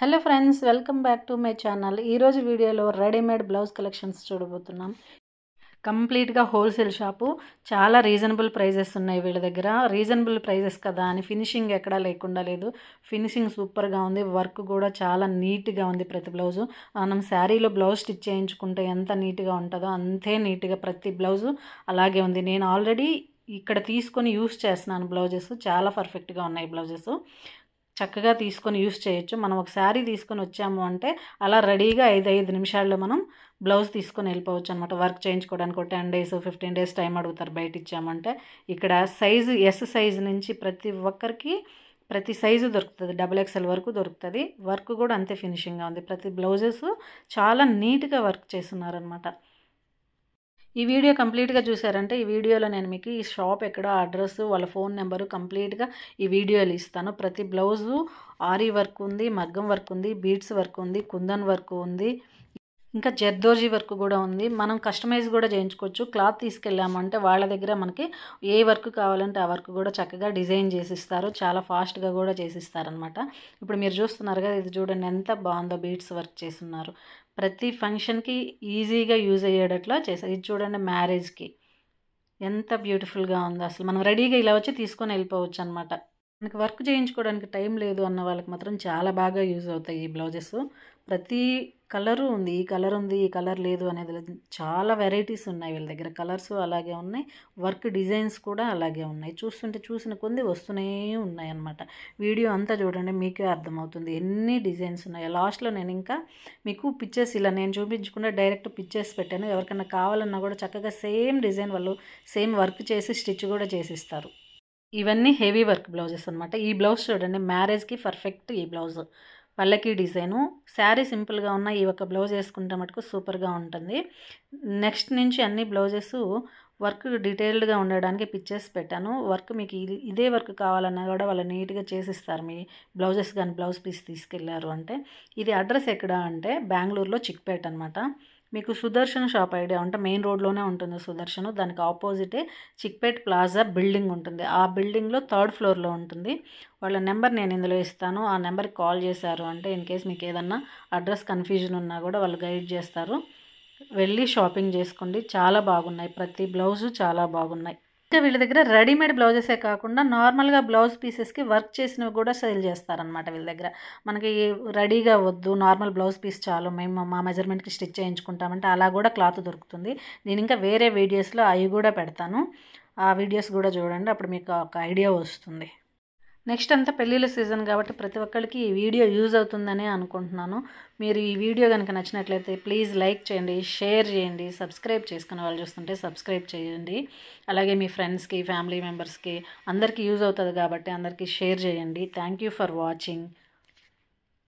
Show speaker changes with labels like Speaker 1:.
Speaker 1: hello friends welcome back to my channel ఈరోజు వీడియోలో readymade blouse collections చూడబోతున్నాం కంప్లీట్గా హోల్సేల్ షాపు చాలా రీజనబుల్ ప్రైజెస్ ఉన్నాయి వీళ్ళ దగ్గర రీజనబుల్ ప్రైజెస్ కదా అని ఫినిషింగ్ ఎక్కడా లేకుండా లేదు ఫినిషింగ్ సూపర్గా ఉంది వర్క్ కూడా చాలా నీట్గా ఉంది ప్రతి బ్లౌజు మనం శారీలో బ్లౌజ్ స్టిచ్ చేయించుకుంటే ఎంత నీట్గా ఉంటుందో అంతే నీట్గా ప్రతి బ్లౌజు అలాగే ఉంది నేను ఆల్రెడీ ఇక్కడ తీసుకొని యూస్ చేస్తున్నాను బ్లౌజెస్ చాలా పర్ఫెక్ట్గా ఉన్నాయి బ్లౌజెస్ చక్కగా తీసుకొని యూస్ చేయొచ్చు మనం ఒక శారీ తీసుకొని వచ్చాము అంటే అలా రెడీగా ఐదు ఐదు నిమిషాల్లో మనం బ్లౌజ్ తీసుకొని వెళ్ళిపోవచ్చు అనమాట వర్క్ చేయించుకోవడానికి ఒక ten days fifteen days time అడుగుతారు బయట ఇచ్చామంటే ఇక్కడ సైజు ఎస్ సైజు నుంచి ప్రతి ఒక్కరికి ప్రతి సైజు దొరుకుతుంది డబుల్ ఎక్స్ఎల్ వరకు దొరుకుతుంది వర్క్ కూడా అంతే ఫినిషింగ్గా ఉంది ప్రతి బ్లౌజెస్ చాలా నీట్గా వర్క్ చేస్తున్నారనమాట ఈ వీడియో కంప్లీట్గా చూసారంటే ఈ వీడియోలో నేను మీకు ఈ షాప్ ఎక్కడ అడ్రస్ వాళ్ళ ఫోన్ నెంబరు కంప్లీట్గా ఈ వీడియోలు ఇస్తాను ప్రతి బ్లౌజు ఆరీ వర్క్ ఉంది మగ్గం వర్క్ ఉంది బీడ్స్ వర్క్ ఉంది కుందన్ వర్క్ ఉంది ఇంకా జర్దోజీ వర్క్ కూడా ఉంది మనం కస్టమైజ్ కూడా చేయించుకోవచ్చు క్లాత్ తీసుకెళ్ళామంటే వాళ్ళ దగ్గర మనకి ఏ వర్క్ కావాలంటే ఆ వర్క్ కూడా చక్కగా డిజైన్ చేసిస్తారు చాలా ఫాస్ట్గా కూడా చేసిస్తారనమాట ఇప్పుడు మీరు చూస్తున్నారు కదా ఇది చూడండి ఎంత బాగుందో బీట్స్ వర్క్ చేస్తున్నారు ప్రతి ఫంక్షన్కి ఈజీగా యూజ్ అయ్యేటట్లా చేస్తారు ఇది చూడండి మ్యారేజ్కి ఎంత బ్యూటిఫుల్గా ఉందో అసలు మనం రెడీగా ఇలా వచ్చి తీసుకొని వెళ్ళిపోవచ్చు అనమాట మనకి వర్క్ చేయించుకోవడానికి టైం లేదు అన్న వాళ్ళకి మాత్రం చాలా బాగా యూజ్ అవుతాయి ఈ బ్లౌజెస్ ప్రతి కలరు ఉంది ఈ కలర్ ఉంది ఈ కలర్ లేదు అనేది చాలా వెరైటీస్ ఉన్నాయి వీళ్ళ దగ్గర కలర్స్ అలాగే ఉన్నాయి వర్క్ డిజైన్స్ కూడా అలాగే ఉన్నాయి చూస్తుంటే చూసిన కొన్ని వస్తూనే ఉన్నాయి అనమాట వీడియో అంతా చూడండి మీకే అర్థమవుతుంది ఎన్ని డిజైన్స్ ఉన్నాయి లాస్ట్లో నేను ఇంకా మీకు పిక్చర్స్ ఇలా నేను చూపించకుండా డైరెక్ట్ పిక్చర్స్ పెట్టాను ఎవరికైనా కావాలన్నా కూడా చక్కగా సేమ్ డిజైన్ వాళ్ళు సేమ్ వర్క్ చేసి స్టిచ్ కూడా చేసిస్తారు ఇవన్నీ హెవీ వర్క్ బ్లౌజెస్ అనమాట ఈ బ్లౌజ్ చూడండి మ్యారేజ్కి పర్ఫెక్ట్ ఈ బ్లౌజ్ పల్లకీ డిజైను శారీ సింపుల్గా ఉన్న ఈ ఒక బ్లౌజ్ వేసుకుంటే మటుకు సూపర్గా ఉంటుంది నెక్స్ట్ నుంచి అన్ని బ్లౌజెస్ వర్క్ డీటెయిల్డ్గా ఉండడానికి పిక్చర్స్ పెట్టాను వర్క్ మీకు ఇదే వర్క్ కావాలన్నా కూడా వాళ్ళు నీట్గా చేసిస్తారు మీ బ్లౌజెస్ కానీ బ్లౌజ్ పీస్ తీసుకెళ్లారు అంటే ఇది అడ్రస్ ఎక్కడ అంటే బెంగళూరులో చిక్పేట అనమాట మీకు సుదర్శన్ షాప్ ఐడియా ఉంటే మెయిన్ రోడ్లోనే ఉంటుంది సుదర్శన్ దానికి ఆపోజిటే చిక్పేట్ ప్లాజా బిల్డింగ్ ఉంటుంది ఆ బిల్డింగ్లో థర్డ్ ఫ్లోర్లో ఉంటుంది వాళ్ళ నెంబర్ నేను ఇందులో ఇస్తాను ఆ నెంబర్కి కాల్ చేశారు అంటే ఇన్ కేస్ మీకు ఏదన్నా అడ్రస్ కన్ఫ్యూజన్ ఉన్నా కూడా వాళ్ళు గైడ్ చేస్తారు వెళ్ళి షాపింగ్ చేసుకోండి చాలా బాగున్నాయి ప్రతి బ్లౌజు చాలా బాగున్నాయి ఇంకా వీళ్ళ దగ్గర రెడీమేడ్ బ్లౌజెసే కాకుండా నార్మల్గా బ్లౌజ్ పీసెస్కి వర్క్ చేసినవి కూడా సేల్ చేస్తారనమాట వీళ్ళ దగ్గర మనకి రెడీగా వద్దు నార్మల్ బ్లౌజ్ పీస్ చాలు మేము మా మెజర్మెంట్కి స్టిచ్ చేయించుకుంటామంటే అలా కూడా క్లాత్ దొరుకుతుంది నేను ఇంకా వేరే వీడియోస్లో అవి కూడా పెడతాను ఆ వీడియోస్ కూడా చూడండి అప్పుడు మీకు ఒక ఐడియా వస్తుంది నెక్స్ట్ అంతా పెళ్ళిళ్ళ సీజన్ కాబట్టి ప్రతి ఒక్కరికి ఈ వీడియో యూజ్ అవుతుందని అనుకుంటున్నాను మీరు ఈ వీడియో కనుక నచ్చినట్లయితే ప్లీజ్ లైక్ చేయండి షేర్ చేయండి సబ్స్క్రైబ్ చేసుకునే వాళ్ళు చూస్తుంటే సబ్స్క్రైబ్ చేయండి అలాగే మీ ఫ్రెండ్స్కి ఫ్యామిలీ మెంబర్స్కి అందరికీ యూజ్ అవుతుంది కాబట్టి అందరికీ షేర్ చేయండి థ్యాంక్ ఫర్ వాచింగ్